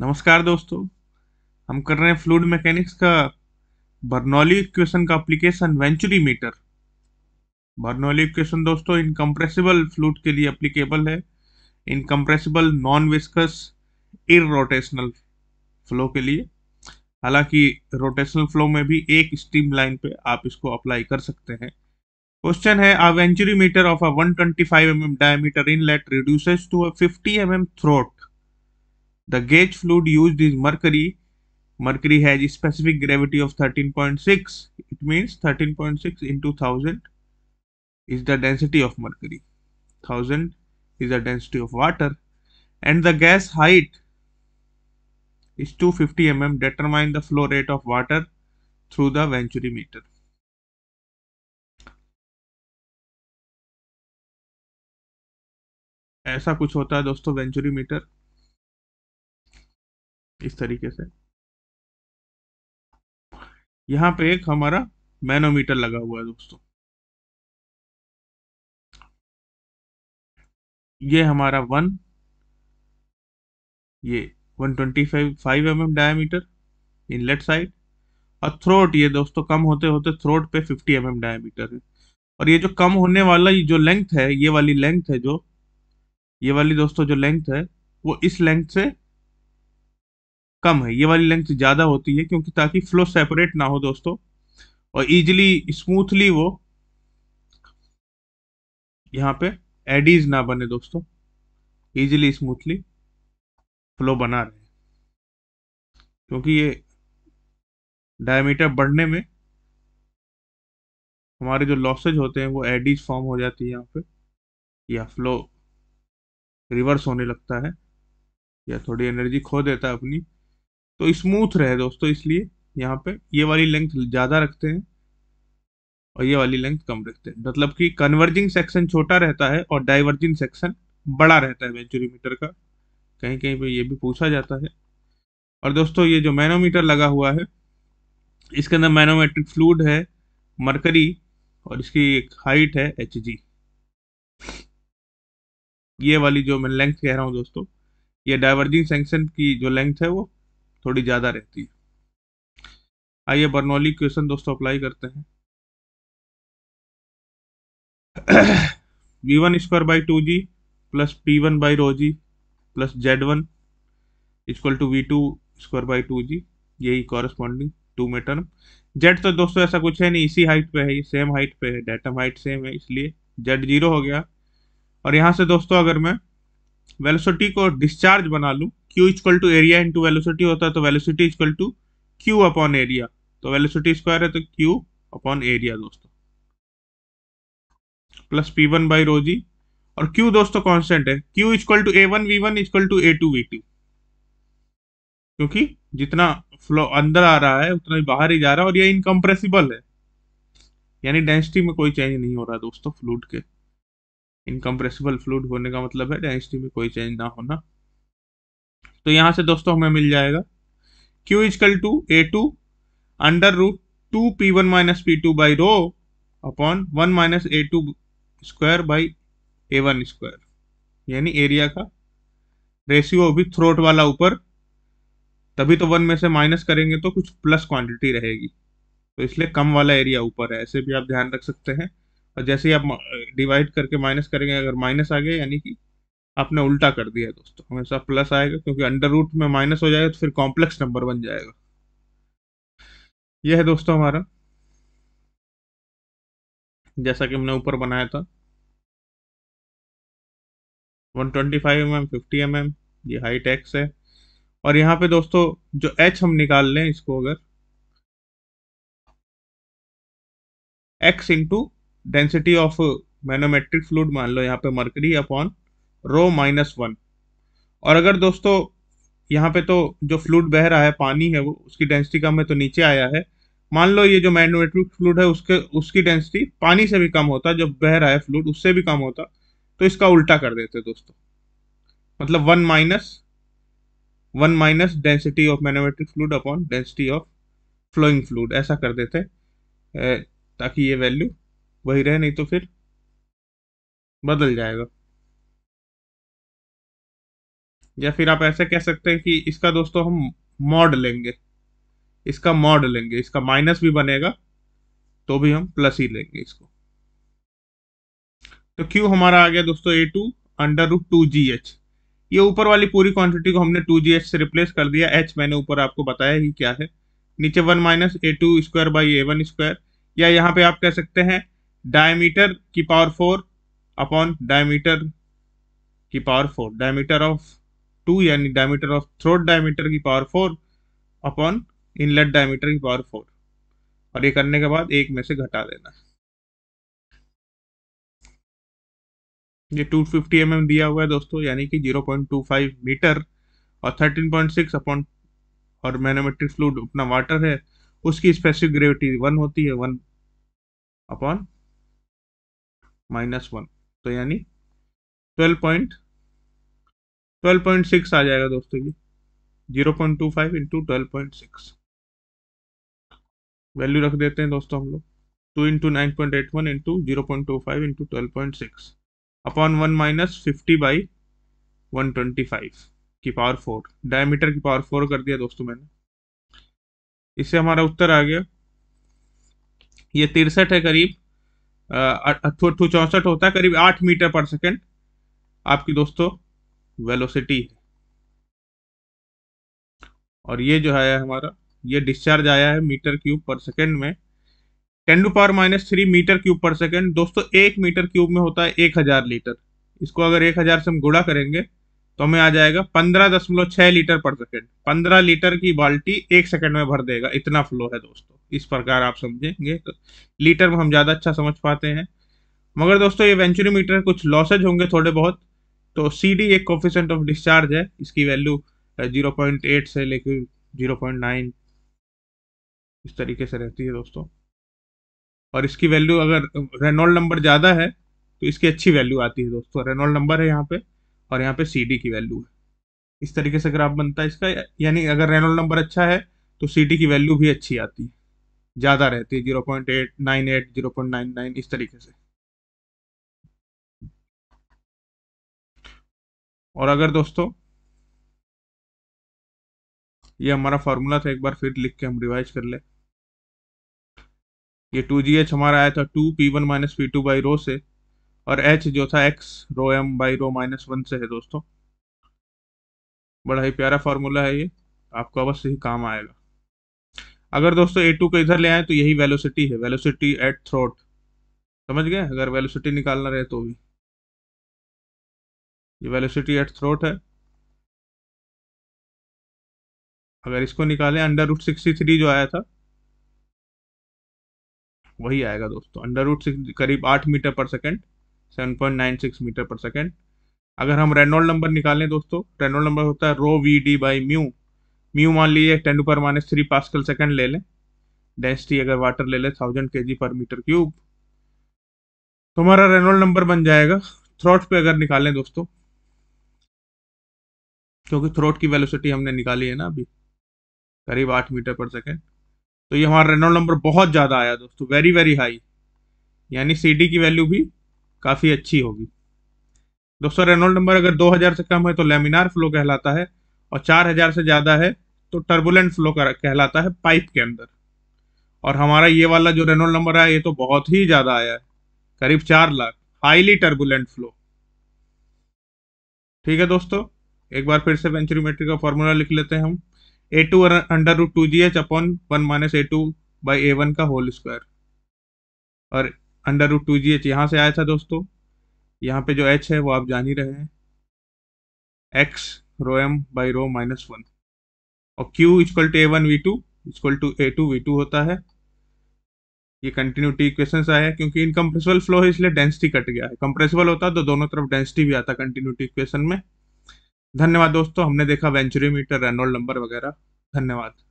नमस्कार दोस्तों हम कर रहे हैं फ्लूड मैकेनिक्स का बर्नौली इक्वेशन का application venturi meter Bernoulli equation दोस्तों इनकम्प्रेसिबल फ्लूड के लिए अप्लीकेबल है incompressible non viscous irrotational flow के लिए हालांकि रोटेशनल फ्लो में भी एक स्टीम लाइन पे आप इसको अप्लाई कर सकते हैं क्वेश्चन है a venturi meter of a 125 twenty mm diameter inlet reduces to a 50 mm throat The gauge fluid used is mercury. Mercury has a specific gravity of 13.6. It means 13.6 into 1000 is the density of mercury. 1000 is the density of water. And the gas height is 250 mm. Determine the flow rate of water through the venturi meter. ऐसा कुछ होता है दोस्तों venturi meter इस तरीके से यहां पे एक हमारा मैनोमीटर लगा हुआ है दोस्तों ये हमारा वन ये 125 twenty five M M in inlet side और थ्रोट ये दोस्तों कम होते होते थ्रोट पे 50 एम एम डायमीटर है और ये जो कम होने वाला ये जो लेंथ है ये वाली लेंथ है जो ये वाली दोस्तों जो लेंथ है वो इस लेंथ से कम है ये वाली लेंथ ज़्यादा होती है क्योंकि ताकि फ्लो सेपरेट ना हो दोस्तों और इजिली स्मूथली वो यहाँ पे एडीज ना बने दोस्तों इजीली स्मूथली फ्लो बना रहे क्योंकि ये डायमीटर बढ़ने में हमारे जो लॉसेज होते हैं वो एडीज फॉर्म हो जाती है यहाँ पे या फ्लो रिवर्स होने लगता है या थोड़ी एनर्जी खो देता है अपनी तो स्मूथ रहे दोस्तों इसलिए यहाँ पे ये वाली लेंथ ज़्यादा रखते हैं और ये वाली लेंथ कम रखते हैं मतलब कि कन्वर्जिंग सेक्शन छोटा रहता है और डाइवर्जिंग सेक्शन बड़ा रहता है वेंचुरीमीटर का कहीं कहीं पे ये भी पूछा जाता है और दोस्तों ये जो मैनोमीटर लगा हुआ है इसके अंदर मैनोमेट्रिक फ्लूड है मरकरी और इसकी एक हाइट है एच जी ये वाली जो मैं लेंथ कह रहा हूँ दोस्तों ये डाइवर्जिंग सेक्शन की जो लेंथ है वो थोड़ी ज़्यादा रहती है आइए बर्नौली क्वेश्चन दोस्तों अप्लाई करते हैं V one square by two G plus P one by rho G plus Z one equal to V two square by two G यही कॉरेस्पॉन्डिंग टू में टर्म जेड तो दोस्तों ऐसा कुछ है नहीं इसी हाइट पे है ये सेम हाइट पे है डेटम हाइट सेम है इसलिए जेड जीरो हो गया और यहाँ से दोस्तों अगर मैं वेलोसिटी को डिस्चार्ज बना लूँ Q equal to area into velocity होता है तो velocity equal to Q upon area तो वेलोसिटी स्क्वायर है तो क्यू अपॉन एरिया दोस्तों plus P one by rho G और क्यू दोस्तों कॉन्स्टेंट है Q equal to A one V one equal to A two V two क्योंकि जितना flow अंदर आ रहा है उतना ही बाहर ही जा रहा है और यह इनकम्प्रेसिबल है यानी डेंसिटी में कोई चेंज नहीं हो रहा दोस्तों फ्लूड के इनकम्प्रेसिबल फ्लूड होने का मतलब है डेंसिटी में कोई चेंज ना होना तो यहां से दोस्तों हमें मिल जाएगा Q equal to A two under root two P one minus P two by rho upon one minus A two square by A one square यानी एरिया का रेशियो भी थ्रोट वाला ऊपर तभी तो वन में से माइनस करेंगे तो कुछ प्लस क्वांटिटी रहेगी तो इसलिए कम वाला एरिया ऊपर है ऐसे भी आप ध्यान रख सकते हैं और जैसे ही आप डिवाइड करके माइनस करेंगे अगर माइनस आ गया यानी कि आपने उल्टा कर दिया दोस्तों हमेशा प्लस आएगा क्योंकि अंडर रूट में माइनस हो जाएगा तो फिर कॉम्प्लेक्स नंबर बन जाएगा यह है दोस्तों हमारा जैसा कि हमने ऊपर बनाया था 125 twenty five M M fifty M M ये हाई टैक्स है और यहाँ पे दोस्तों जो एच हम निकाल लें इसको अगर X into density of manometric fluid मान लो यहाँ पे mercury upon rho minus one और अगर दोस्तों यहाँ पे तो जो फ्लूड बह रहा है पानी है वो उसकी डेंसिटी कम है तो नीचे आया है मान लो ये जो मैनोमेट्रिक फ्लूड है उसके उसकी डेंसिटी पानी से भी कम होता जो बह रहा है फ्लूड उससे भी कम होता तो इसका उल्टा कर देते दोस्तों मतलब one minus one minus density of manometric fluid upon density of flowing fluid ऐसा कर देते ताकि ये वैल्यू वही रहे नहीं तो फिर बदल जाएगा या फिर आप ऐसे कह सकते हैं कि इसका दोस्तों हम मॉड लेंगे इसका मॉड लेंगे इसका माइनस भी बनेगा तो भी हम प्लस ही लेंगे इसको तो क्यू हमारा आ गया दोस्तों A two under root two G H ये ऊपर वाली पूरी क्वांटिटी को हमने टू जी एच से रिप्लेस कर दिया एच मैंने ऊपर आपको बताया ही क्या है नीचे one minus A two square by A one square या यहाँ पे आप कह सकते हैं डायमीटर की पावर फोर अपॉन डायमीटर की power four diameter of two यानी डायमीटर ऑफ थ्रोट डायमीटर की power four upon inlet diameter की पावर फोर और ये करने के बाद एक में से घटा देना ये 250 फिफ्टी mm दिया हुआ है दोस्तों यानी कि 0.25 मीटर और 13.6 पॉइंट अपॉन और मैनोमेट्रिक फ्लूड अपना वाटर है उसकी स्पेसिफिक ग्रेविटी वन होती है वन अपॉन माइनस वन तो यानी ट्वेल्व ट्वेल्व पॉइंट सिक्स आ जाएगा दोस्तों ये zero point two five into twelve point six value रख देते हैं दोस्तों हम लोग two into nine point eight one into zero point two five into twelve point six upon one minus fifty by one twenty five की power four diameter की power four कर दिया दोस्तों मैंने इससे हमारा उत्तर आ गया ये तिरसठ है करीब अट्ठू चौंसठ होता है करीब आठ मीटर पर सेकेंड आपकी दोस्तों वेलोसिटी है और ये जो है हमारा ये डिस्चार्ज आया है मीटर क्यूब पर सेकेंड में ten to power minus three metre cube पर सेकेंड दोस्तों एक मीटर क्यूब में होता है एक हजार लीटर इसको अगर एक हजार से हम गुड़ा करेंगे तो हमें आ जाएगा पंद्रह दशमलव छह लीटर पर सेकेंड पंद्रह लीटर की बाल्टी एक सेकंड में भर देगा इतना फ्लो है दोस्तों इस प्रकार आप समझेंगे तो लीटर में हम ज़्यादा अच्छा समझ पाते हैं मगर दोस्तों ये वेंचुरी मीटर कुछ लॉसेज होंगे थोड़े बहुत तो सी डी एक कोफिशेंट ऑफ डिस्चार्ज है इसकी वैल्यू 0.8 से लेकर 0.9 इस तरीके से रहती है दोस्तों और इसकी वैल्यू अगर रेनॉल्ड नंबर ज़्यादा है तो इसकी अच्छी वैल्यू आती है दोस्तों रेनॉल्ड नंबर है यहाँ पे और यहाँ पे सी डी की वैल्यू है इस तरीके से अगर आप बनता है इसका यानी अगर रेनॉल्ड नंबर अच्छा है तो सी डी की वैल्यू भी अच्छी आती है ज़्यादा रहती है zero point eight nine eight zero point nine nine इस तरीके से और अगर दोस्तों ये हमारा फार्मूला था एक बार फिर लिख के हम रिवाइज कर ले ये टू जी एच हमारा आया था two P one minus P two by rho से और एच जो था X rho M by rho minus one से है दोस्तों बड़ा ही प्यारा फार्मूला है ये आपको अवश्य ही काम आएगा अगर दोस्तों ए टू को इधर ले आए तो यही वेलोसिटी है वेलोसिटी एट थ्रोट समझ गए अगर वेलोसिटी निकालना रहे तो भी ये वेलोसिटी एट थ्रोट है अगर इसको निकालें अंडर रूट सिक्सटी थ्री जो आया था वही आएगा दोस्तों अंडर रूट करीब आठ मीटर पर second seven point nine six metre पर सेकेंड अगर हम रेनोल्ड नंबर निकालें दोस्तों रेनोल्ड नंबर होता है rho V D by mu mu मान लीजिए टेन पर माइनस थ्री पास्कल सेकेंड ले लें डेंसिटी अगर वाटर ले लें थाउजेंड के जी पर मीटर क्यूब तो हमारा रेनोल्ड नंबर बन जाएगा थ्रोट पे अगर निकालें दोस्तों क्योंकि थ्रोट की वेलोसिटी हमने निकाली है ना अभी करीब आठ मीटर पर सेकेंड तो ये हमारा रेनोल नंबर बहुत ज़्यादा आया दोस्तों वेरी वेरी हाई यानी सी की वैल्यू भी काफ़ी अच्छी होगी दोस्तों रेनोल नंबर अगर 2000 से कम है तो लेमिनार फ्लो कहलाता है और 4000 से ज़्यादा है तो टर्बुलेंट फ्लो कहलाता है पाइप के अंदर और हमारा ये वाला जो रेनोल नंबर आया ये तो बहुत ही ज़्यादा आया है करीब चार लाख हाईली टर्बुलेंट फ्लो ठीक है दोस्तों एक बार फिर से वेंचुरीमेट्री का फॉर्मूला लिख लेते हैं हम A two under root two G H upon one minus A two by A one का होल स्क्वायर और under root two G H यहाँ से आया था दोस्तों यहाँ पे जो एच है वो आप जान ही रहे हैं X rho M by rho minus one और Q equal to A one V two equal to A two V two होता है ये कंटिन्यूटी इक्वेशन आया क्योंकि इनकम्प्रेसिबल फ्लो है इसलिए डेंसिटी कट गया है कंप्रेसिबल होता तो दोनों तरफ डेंसिटी भी आता कंटिन्यूटी इक्वेशन में धन्यवाद दोस्तों हमने देखा वेंचुरी मीटर रेनोल्ड नंबर वगैरह धन्यवाद